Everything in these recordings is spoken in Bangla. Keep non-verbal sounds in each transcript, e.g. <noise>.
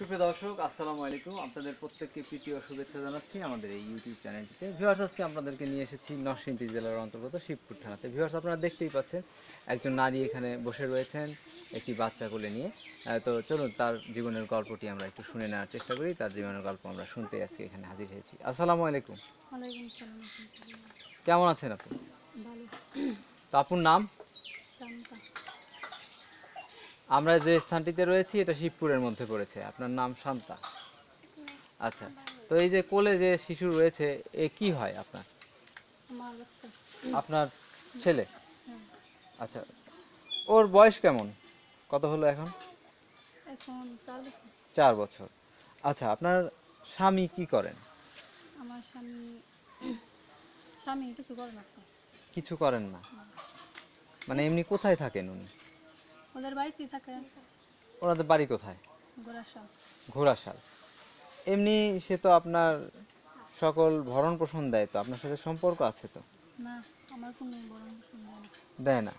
সুপ্রিয় দর্শক আসসালামু আলাইকুম আপনাদের প্রত্যেককে প্রীতি ও শুভেচ্ছা জানাচ্ছি আমাদের এই ইউটিউব চ্যানেলটিতে ভিউয়ার্স আজকে আপনাদেরকে নিয়ে এসেছি নরসিংদী জেলার অন্তর্গত শিবপুর থানাতে ভিউয়ার্স আপনারা দেখতেই পাচ্ছেন একজন নারী এখানে বসে রয়েছেন একটি বাচ্চা কোলে নিয়ে তো চলুন তার জীবনের গল্পটি আমরা একটু শুনে নেওয়ার চেষ্টা করি তার জীবনের গল্প আমরা শুনতে আজকে এখানে হাজির হয়েছি আসসালামু আলাইকুম কেমন আছেন আপনি তো আপনার নাম আমরা যে স্থানটিতে রয়েছি এটা শিবপুরের মধ্যে পড়েছে আপনার নাম শান্তা আচ্ছা তো এই যে কোলে যে শিশু রয়েছে এ কি হয় আপনার আপনার ছেলে আচ্ছা ওর বয়স কেমন কত হলো এখন চার বছর আচ্ছা আপনার স্বামী কি করেন আমার স্বামী কিছু করেন না কিছু করেন না মানে এমনি কোথায় থাকেন উনি ওদের বাড়িতেই থাকে ওনাদের বাড়ি কোথায় গোরাসাল ঘোড়াশাল এমনি সে তো আপনার সকল ভরণ পোষণ দেয় তো আপনার সাথে সম্পর্ক আছে তো দেয় না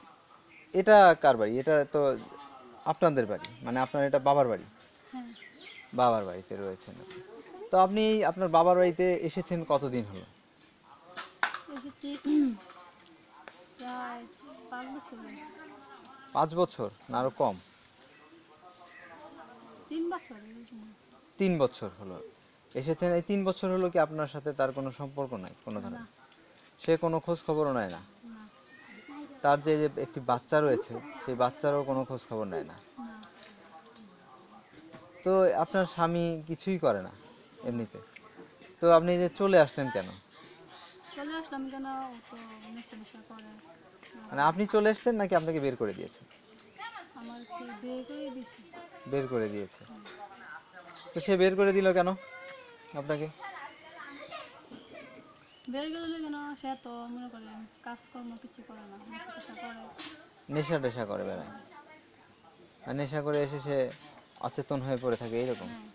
এটা কার বাড়ি এটা তো আপনাদের বাড়ি মানে আপনার এটা বাবার বাড়ি হ্যাঁ। বাবার বাড়িতে রয়েছেন তো আপনি আপনার বাবার বাড়িতে এসেছেন কতদিন হলো প্রায় পাঁচ বছর হলো। পাঁচ বছর না আরো কম তিন বছর তিন বছর হলো এসেছেন এই তিন বছর হলো কি আপনার সাথে তার কোনো সম্পর্ক নাই কোনো ধরনের সে কোনো খোঁজ খবরও নেয় না তার যে একটি বাচ্চা রয়েছে সেই বাচ্চারও কোনো খোঁজ খবর নেয় না তো আপনার স্বামী কিছুই করে না এমনিতে তো আপনি যে চলে আসলেন কেন চলে আসলাম কেন মানে আপনি চলে এসেছেন নাকি আপনাকে বের করে দিয়েছে বের করে দিয়েছে তো সে বের করে দিল কেন আপনাকে বের করে দিল কেন সে তো মনে করেন কাজকর্ম কিছু করে না নেশা টেশা করে বেড়ায় আর নেশা করে এসে সে অচেতন হয়ে পড়ে থাকে এইরকম হ্যাঁ।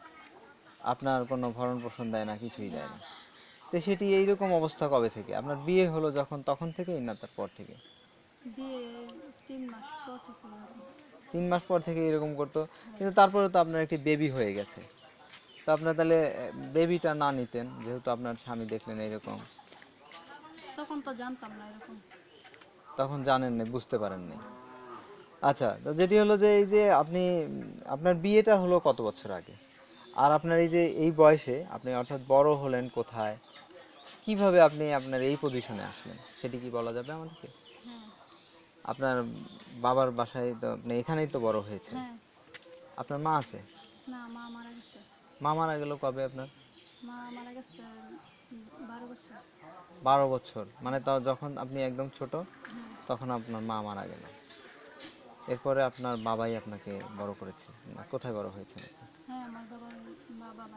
আপনার কোনো ভরণ পোষণ দেয় না কিছুই দেয় না তো সেটি এইরকম অবস্থা কবে থেকে আপনার বিয়ে হলো যখন তখন থেকেই না তারপর থেকে তিন মাস পর থেকে এরকম করতো কিন্তু তারপরে তো আপনার একটি বেবি হয়ে গেছে তো আপনার তাহলে বেবিটা না নিতেন যেহেতু আপনার স্বামী দেখলেন এরকম তখন তো জানতাম না এরকম তখন জানেন না বুঝতে পারেন নাই আচ্ছা তো যেটি হলো যে এই যে আপনি আপনার বিয়েটা হলো কত বছর আগে আর আপনার এই যে এই বয়সে আপনি অর্থাৎ বড় হলেন কোথায় কিভাবে আপনি আপনার এই পজিশনে আসলেন সেটি কি বলা যাবে আমাদেরকে আপনার বাবার বাসায় তো আপনি মানে এখানেই তো বড় হয়েছে হ্যাঁ আপনার মা আছে না মা মারা গেছে মা মারা গেল কবে আপনার মা মারা গেছে বারো বছর বারো বছর মানে তাও যখন আপনি একদম ছোট হ্যাঁ। তখন আপনার মা মারা গেল এরপরে আপনার বাবাই আপনাকে বড় করেছে না, মানে কোথায় বড় হয়েছে হ্যাঁ আমার বাবা বাবা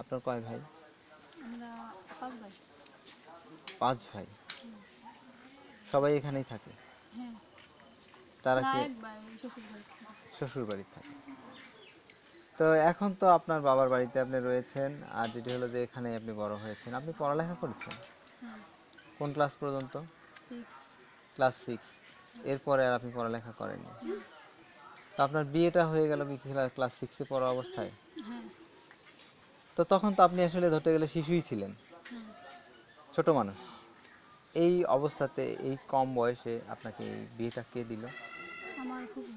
আপনার কয় ভাই আমরা পাঁচ ভাই পাঁচ ভাই সবাই এখানেই থাকে হ্যাঁ। তারা কি শ্বশুর বাড়ি থাকে তো এখন তো আপনার বাবার বাড়িতে আপনি রয়েছেন আর যেটি হলো যে এখানে আপনি বড় হয়েছেন আপনি পড়ালেখা করেছেন হ্যাঁ। কোন ক্লাস পর্যন্ত ক্লাস সিক্স এরপরে আর আপনি পড়ালেখা করেননি তো আপনার বিয়েটা হয়ে গেল কি ক্লাস সিক্সে পড়া অবস্থায় হ্যাঁ। তো তখন তো আপনি আসলে ধরতে গেলে শিশুই ছিলেন ছোট মানুষ এই অবস্থাতে এই কম বয়সে আপনাকে এই বিয়েটা কে দিল আমার ফুপু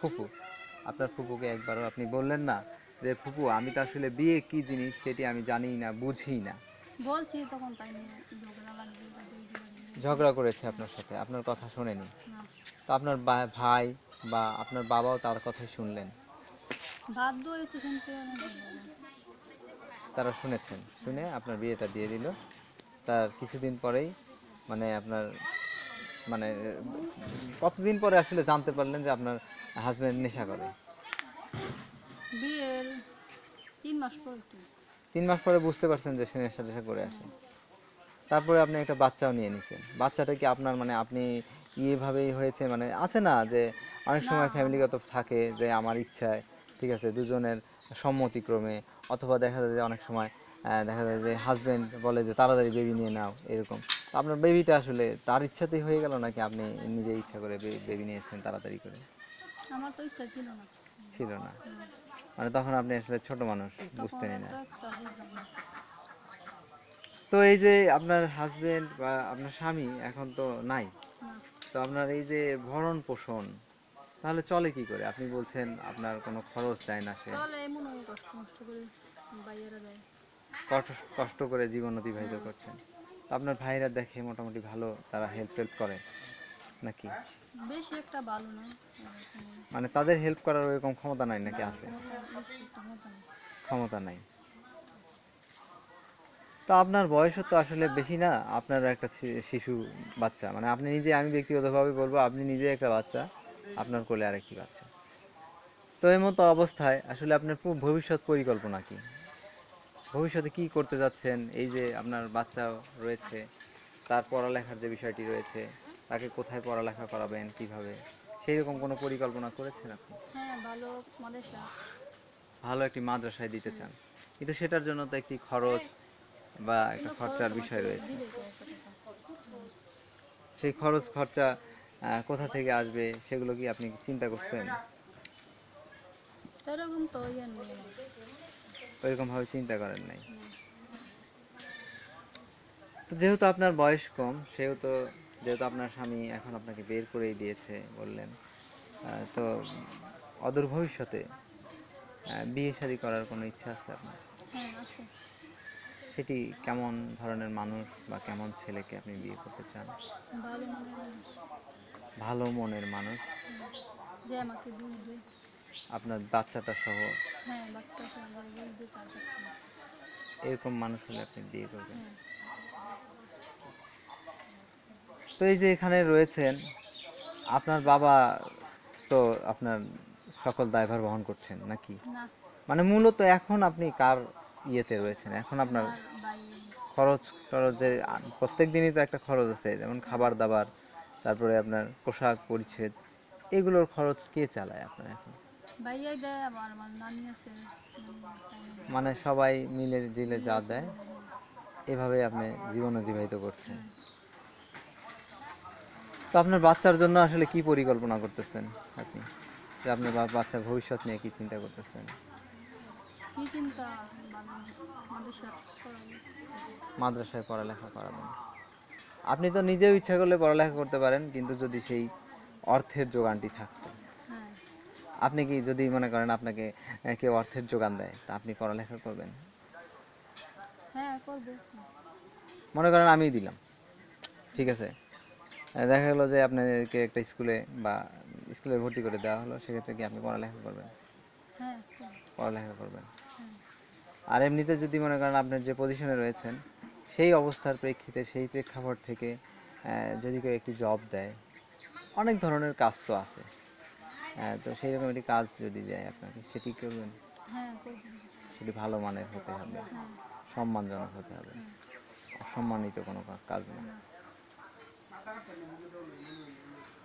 ফুপু আপনার ফুপুকে একবারও আপনি বললেন না যে ফুপু আমি তো আসলে বিয়ে কি জিনিস সেটি আমি জানি না বুঝি না বলছি তখন তাই ঝগড়া লাগবে ঝগড়া করেছে আপনার সাথে আপনার কথা শোনেনি তো আপনার ভাই বা আপনার বাবাও তার কথাই শুনলেন বাধ্য হয়েছে শুনতে তারা শুনেছেন শুনে আপনার বিয়েটা দিয়ে দিল তার কিছুদিন পরেই মানে আপনার মানে কতদিন পরে আসলে জানতে পারলেন যে আপনার হাজবেন্ড নেশা করে তিন মাস পরে তিন মাস পরে বুঝতে পারছেন যে সে নেশা টেশা করে আসে তারপরে আপনি একটা বাচ্চাও নিয়ে নিছেন বাচ্চাটা কি আপনার মানে আপনি এভাবেই হয়েছে মানে আছে না যে অনেক সময় ফ্যামিলিগত থাকে যে আমার ইচ্ছায় ঠিক আছে দুজনের সম্মতিক্রমে অথবা দেখা যায় যে অনেক সময় দেখা যায় যে হাজব্যান্ড বলে যে তাড়াতাড়ি বেবি নিয়ে নাও এরকম আপনার বেবিটা আসলে তার ইচ্ছাতেই হয়ে গেল নাকি আপনি নিজে ইচ্ছা করে বেবি নিয়েছেন তাড়াতাড়ি করে আমার তো ইচ্ছা ছিল না ছিল না মানে তখন আপনি আসলে ছোট মানুষ বুঝতেনই না তো এই যে আপনার হাজবেন্ড বা আপনার স্বামী এখন তো নাই তো আপনার এই যে ভরণ পোষণ তাহলে চলে কি করে আপনি বলছেন আপনার কোনো খরচ যায় না সে চলে এমন কষ্ট করে বাইরে যায় কষ্ট করে জীবন অতিবাহিত করছেন আপনার ভাইরা দেখে মোটামুটি ভালো তারা হেল্প টেল্প করে নাকি বেশি একটা ভালো না মানে তাদের হেল্প করার ওরকম ক্ষমতা নাই নাকি আছে ক্ষমতা নাই তো আপনার বয়সও তো আসলে বেশি না আপনার একটা শিশু বাচ্চা মানে আপনি নিজে আমি ব্যক্তিগতভাবে বলবো আপনি নিজে একটা বাচ্চা আপনার কোলে আর একটি বাচ্চা তো এর মতো অবস্থায় আসলে আপনার ভবিষ্যৎ পরিকল্পনা কি ভবিষ্যতে কি করতে যাচ্ছেন এই যে আপনার বাচ্চা রয়েছে তার পড়ালেখার যে বিষয়টি রয়েছে তাকে কোথায় পড়ালেখা করাবেন কিভাবে সেই রকম কোনো পরিকল্পনা করেছেন আপনি হ্যাঁ, ভালো একটি মাদ্রাসায় দিতে চান কিন্তু সেটার জন্য তো একটি খরচ বা একটা খরচার বিষয় রয়েছে সেই খরচ খরচা কোথা থেকে আসবে সেগুলো কি আপনি চিন্তা করছেন ওইরকমভাবে চিন্তা করেন নাই যেহেতু আপনার বয়স কম সেহেতু যেহেতু আপনার স্বামী এখন আপনাকে বের করেই দিয়েছে বললেন তো অদূর ভবিষ্যতে বিয়ে শাদী করার কোনো ইচ্ছা আছে আপনার হ্যাঁ, সেটি কেমন ধরনের মানুষ বা কেমন ছেলেকে আপনি বিয়ে করতে চান ভালো মনের মানুষ যে আমাকে আপনার বাচ্চাটা সহ হ্যাঁ, এরকম মানুষ হলে আপনি বিয়ে করবেন হ্যাঁ। তো এই যে এখানে রয়েছেন আপনার বাবা তো আপনার সকল দায়ভার বহন করছেন নাকি মানে মূলত এখন আপনি কার ইয়েতে রয়েছেন এখন আপনার খরচ টরচে প্রত্যেক দিনই তো একটা খরচ আছে যেমন খাবার দাবার তারপরে আপনার পোশাক পরিচ্ছেদ এগুলোর খরচ কে চালায় আপনার এখন মানে সবাই মিলে জিলে যা দেয় এভাবে আপনি জীবন অতিবাহিত করছেন তো আপনার বাচ্চার জন্য আসলে কি পরিকল্পনা করতেছেন আপনি যে আপনার বাচ্চার ভবিষ্যৎ নিয়ে কি চিন্তা করতেছেন কি চিন্তা মানে মাদ্রাসায় পড়ালেখা করাবেন আপনি তো নিজেও ইচ্ছা করলে পড়ালেখা করতে পারেন কিন্তু যদি সেই অর্থের যোগানটি থাকতো আপনি কি যদি মনে করেন আপনাকে কেউ অর্থের যোগান দেয় তা আপনি পড়ালেখা করবেন হ্যাঁ, মনে করেন আমি দিলাম ঠিক আছে দেখা গেলো যে আপনাকে একটা স্কুলে বা স্কুলে ভর্তি করে দেওয়া হলো সেক্ষেত্রে কি আপনি পড়ালেখা করবেন হ্যাঁ, পড়ালেখা করবেন হ্যাঁ। আর এমনিতে যদি মনে করেন আপনার যে পজিশনে রয়েছেন সেই অবস্থার প্রেক্ষিতে সেই প্রেক্ষাপট থেকে যদি কেউ একটি জব দেয় অনেক ধরনের কাজ তো আছে হ্যাঁ তো সেই রকম একটি কাজ যদি দেয় আপনাকে সেটি করবেন হ্যাঁ, সেটি ভালো মানের হতে হবে সম্মানজনক হতে হবে অসম্মানিত কোনো কাজ না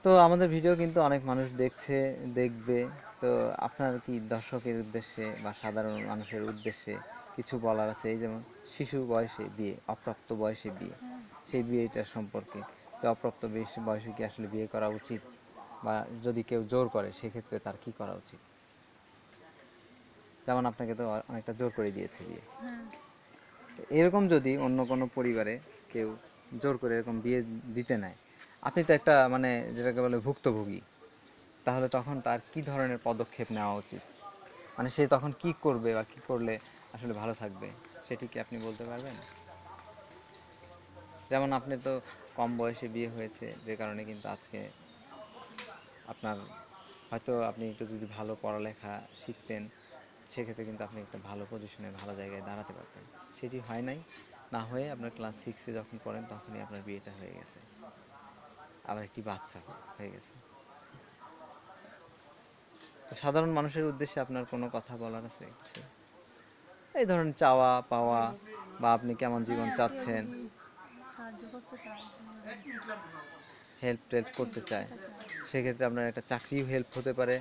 তো আমাদের ভিডিও কিন্তু অনেক মানুষ দেখছে দেখবে তো আপনার কি দর্শকের উদ্দেশ্যে বা সাধারণ মানুষের উদ্দেশ্যে কিছু বলার আছে এই যেমন শিশু বয়সে বিয়ে অপ্রাপ্ত বয়সে বিয়ে হ্যাঁ। সেই বিয়েটার সম্পর্কে যে অপ্রাপ্ত বয়সে কি আসলে বিয়ে করা উচিত বা যদি কেউ জোর করে সেক্ষেত্রে তার কি করা উচিত যেমন আপনাকে তো অনেকটা জোর করে দিয়েছে বিয়ে হ্যাঁ। এরকম যদি অন্য কোনো পরিবারে কেউ জোর করে এরকম বিয়ে দিতে নেয় আপনি তো একটা মানে যেটাকে বলে ভুক্তভোগী তাহলে তখন তার কি ধরনের পদক্ষেপ নেওয়া উচিত মানে সে তখন কি করবে বা কি করলে আসলে ভালো থাকবে সেটি কি আপনি বলতে পারবেন যেমন আপনি তো কম বয়সে বিয়ে হয়েছে যে কারণে কিন্তু আজকে আপনার হয়তো আপনি একটু যদি ভালো পড়ালেখা শিখতেন সেক্ষেত্রে কিন্তু আপনি একটা ভালো পজিশনে ভালো জায়গায় দাঁড়াতে পারতেন সেটি হয় নাই না হয়ে আপনার ক্লাস সিক্সে যখন পড়েন তখনই আপনার বিয়েটা হয়ে গেছে আবার একটি বাচ্চা হয়ে গেছে তো সাধারণ মানুষের উদ্দেশ্যে আপনার কোনো কথা বলার আছে কিছু এই ধরনের চাওয়া পাওয়া বা আপনি কেমন জীবন হ্যাঁ, চাচ্ছেন হেল্প টেল্প করতে চায় সেক্ষেত্রে আপনার একটা চাকরিও হেল্প হতে পারে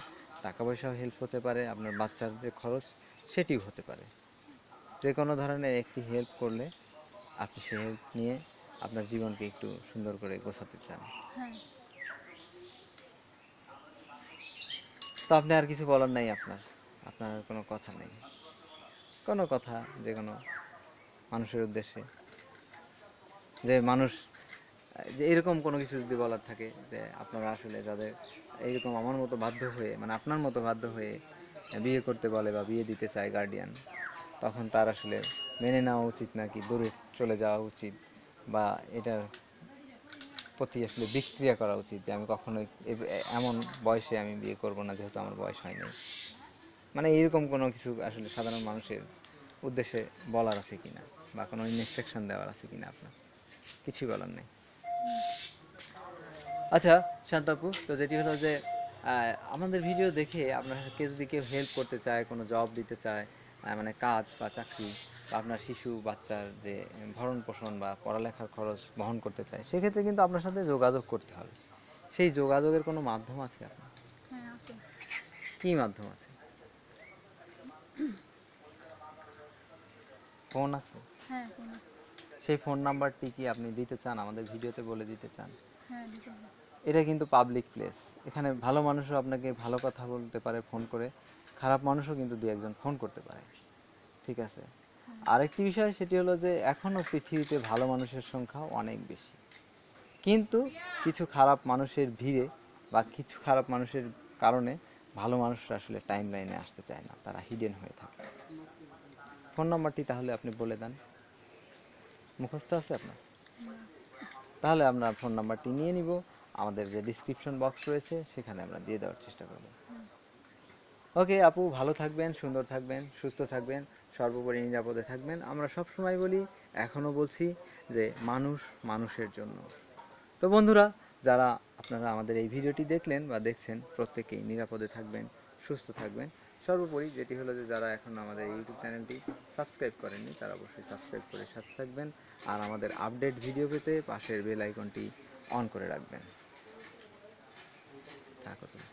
টাকা পয়সাও হেল্প হতে পারে আপনার বাচ্চার যে খরচ সেটিও হতে পারে যে কোনো ধরনের একটি হেল্প করলে আপনি সে হেল্প নিয়ে আপনার জীবনকে একটু সুন্দর করে গোছাতে চান হ্যাঁ। তো আপনি আর কিছু বলার নাই আপনার আপনার আর কোনো কথা নেই কোনো কথা যে কোনো মানুষের উদ্দেশ্যে যে মানুষ যে এরকম কোনো কিছু যদি বলার থাকে যে আপনারা আসলে যাদের এরকম আমার মতো বাধ্য হয়ে মানে আপনার মতো বাধ্য হয়ে বিয়ে করতে বলে বা বিয়ে দিতে চায় গার্ডিয়ান তখন তার আসলে মেনে নেওয়া উচিত নাকি দূরে চলে যাওয়া উচিত বা এটার প্রতি আসলে বিক্রিয়া করা উচিত যে আমি কখনোই এমন বয়সে আমি বিয়ে করব না যেহেতু আমার বয়স হয়নি মানে এরকম কোনো কিছু আসলে সাধারণ মানুষের উদ্দেশ্যে বলার আছে কিনা বা কোনো ইনস্ট্রাকশন দেওয়ার আছে কিনা আপনার কিছুই বলার নেই আচ্ছা শান্তাপু তো যেটি হলো যে আমাদের ভিডিও দেখে আপনার কে যদি কেউ হেল্প করতে চায় কোনো জব দিতে চায় মানে কাজ বা চাকরি আপনার শিশু বাচ্চার যে ভরণ পোষণ বা পড়ালেখার খরচ বহন করতে চায় সেক্ষেত্রে কিন্তু আপনার সাথে যোগাযোগ করতে হবে সেই যোগাযোগের কোনো মাধ্যম আছে আপনার হ্যাঁ, কি মাধ্যম আছে <coughs> ফোন আছে হ্যাঁ ফোন আছে সেই ফোন নাম্বারটি কি আপনি দিতে চান আমাদের ভিডিওতে বলে দিতে চান হ্যাঁ, এটা কিন্তু পাবলিক প্লেস এখানে ভালো মানুষও আপনাকে ভালো কথা বলতে পারে ফোন করে খারাপ মানুষও কিন্তু দু একজন ফোন করতে পারে ঠিক আছে হ্যাঁ। আরেকটি বিষয় সেটি হলো যে এখনও পৃথিবীতে ভালো মানুষের সংখ্যা অনেক বেশি কিন্তু কিছু খারাপ মানুষের ভিড়ে বা কিছু খারাপ মানুষের কারণে ভালো মানুষরা আসলে টাইম লাইনে আসতে চায় না তারা হিডেন হয়ে থাকে ফোন নম্বরটি তাহলে আপনি বলে দেন মুখস্থ আছে আপনার তাহলে আমরা ফোন নাম্বারটি নিয়ে নিব আমাদের যে ডিসক্রিপশন বক্স রয়েছে সেখানে আমরা দিয়ে দেওয়ার চেষ্টা করব ওকে আপু ভালো থাকবেন সুন্দর থাকবেন সুস্থ থাকবেন সর্বোপরি নিরাপদে থাকবেন আমরা সব সময় বলি এখনও বলছি যে মানুষ মানুষের জন্য তো বন্ধুরা যারা আপনারা আমাদের এই ভিডিওটি দেখলেন বা দেখছেন প্রত্যেকেই নিরাপদে থাকবেন সুস্থ থাকবেন সর্বোপরি যেটি হলো যে যারা এখন আমাদের ইউটিউব চ্যানেলটি সাবস্ক্রাইব করেননি তারা অবশ্যই সাবস্ক্রাইব করে সাথে থাকবেন আর আমাদের আপডেট ভিডিও পেতে পাশের বেল আইকনটি অন করে রাখবেন থাকো